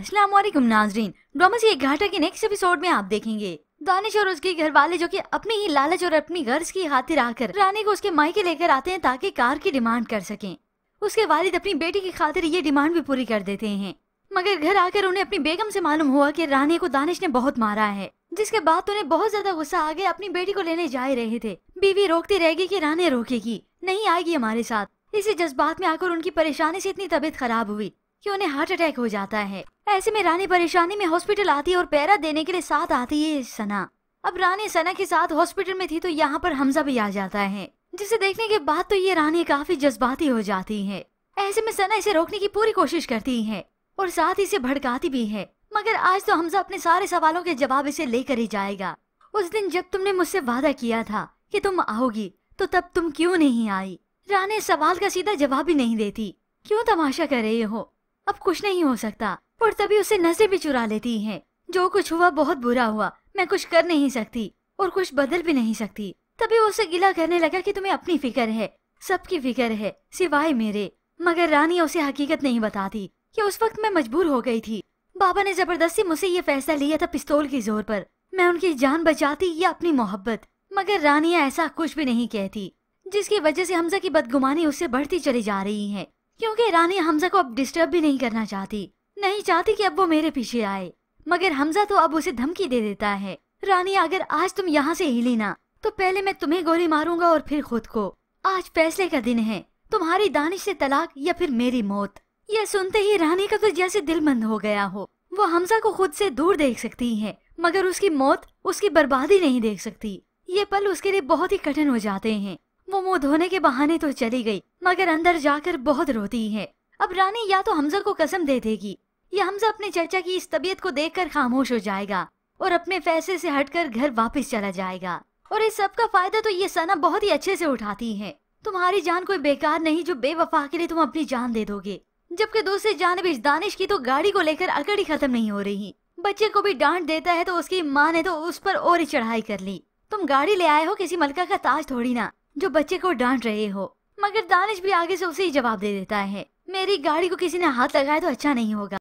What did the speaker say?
अस्सलाम वालेकुम नाजरीन डोमस की घाटा के नेक्स्ट एपिसोड में आप देखेंगे दानिश और उसके घर वाले जो कि अपनी ही लालच और अपनी गर्ज की खातिर आकर रानी को उसके मायके लेकर आते हैं ताकि कार की डिमांड कर सकें उसके वालिद अपनी बेटी की खातिर ये डिमांड भी पूरी कर देते हैं मगर घर आकर उन्हें अपनी बेगम से मालूम हुआ कि रानी को दानिश ने बहुत मारा है जिसके बाद उन्हें बहुत ज्यादा गुस्सा आ गया अपनी बेटी को लेने जा रहे थे बीवी रोकती रहेगी कि रानी रोकेगी नहीं आएगी हमारे साथ इसी जज्बात में आकर उनकी परेशानी से इतनी तबीयत खराब हुई कि उन्हें हार्ट अटैक हो जाता है ऐसे में रानी परेशानी में हॉस्पिटल आती है और पैरा देने के लिए साथ आती है सना अब रानी सना के साथ हॉस्पिटल में थी तो यहाँ पर हमजा भी आ जाता है जिसे देखने के बाद तो ये रानी काफी जज्बाती हो जाती है ऐसे में सना इसे रोकने की पूरी कोशिश करती है और साथ ही इसे भड़काती भी है मगर आज तो हमजा अपने सारे सवालों के जवाब इसे लेकर ही जाएगा उस दिन जब तुमने मुझसे वादा किया था कि तुम आओगी तो तब तुम क्यों नहीं आई रानी सवाल का सीधा जवाब ही नहीं देती क्यों तमाशा कर रहे हो अब कुछ नहीं हो सकता और तभी उसे नजरें भी चुरा लेती है जो कुछ हुआ बहुत बुरा हुआ मैं कुछ कर नहीं सकती और कुछ बदल भी नहीं सकती तभी उसे गिला करने लगा कि तुम्हें अपनी फिक्र है सबकी फिक्र है सिवाय मेरे मगर रानी उसे हकीकत नहीं बताती कि उस वक्त मैं मजबूर हो गई थी बाबा ने जबरदस्ती मुझसे ये फैसला लिया था पिस्तौल के जोर पर मैं उनकी जान बचाती या अपनी मोहब्बत मगर रानिया ऐसा कुछ भी नहीं कहती जिसकी वजह से हमजा की बदगुमानी उससे बढ़ती चली जा रही है क्योंकि रानी हमजा को अब डिस्टर्ब भी नहीं करना चाहती नहीं चाहती कि अब वो मेरे पीछे आए मगर हमजा तो अब उसे धमकी दे देता है रानी अगर आज तुम यहाँ से हिली ना तो पहले मैं तुम्हें गोली मारूंगा और फिर खुद को आज फैसले का दिन है तुम्हारी दानिश से तलाक या फिर मेरी मौत यह सुनते ही रानी का तो जैसे दिल बंद हो गया हो वो हमजा को खुद से दूर देख सकती है मगर उसकी मौत उसकी बर्बादी नहीं देख सकती ये पल उसके लिए बहुत ही कठिन हो जाते हैं वो मुंह धोने के बहाने तो चली गई मगर अंदर जाकर बहुत रोती है अब रानी या तो हमजा को कसम दे देगी या हमजा अपने चर्चा की इस तबीयत को देखकर खामोश हो जाएगा और अपने फैसले से हटकर घर वापस चला जाएगा और इस सब का फायदा तो ये सना बहुत ही अच्छे से उठाती है तुम्हारी जान कोई बेकार नहीं जो बेवफा के लिए तुम अपनी जान दे दोगे जबकि दूसरी जानब इस दानिश की तो गाड़ी को लेकर अकड़ी खत्म नहीं हो रही बच्चे को भी डांट देता है तो उसकी माँ ने तो उस पर और ही चढ़ाई कर ली तुम गाड़ी ले आए हो किसी मलका का ताज थोड़ी ना जो बच्चे को डांट रहे हो मगर दानिश भी आगे से उसे ही जवाब दे देता है मेरी गाड़ी को किसी ने हाथ लगाया तो अच्छा नहीं होगा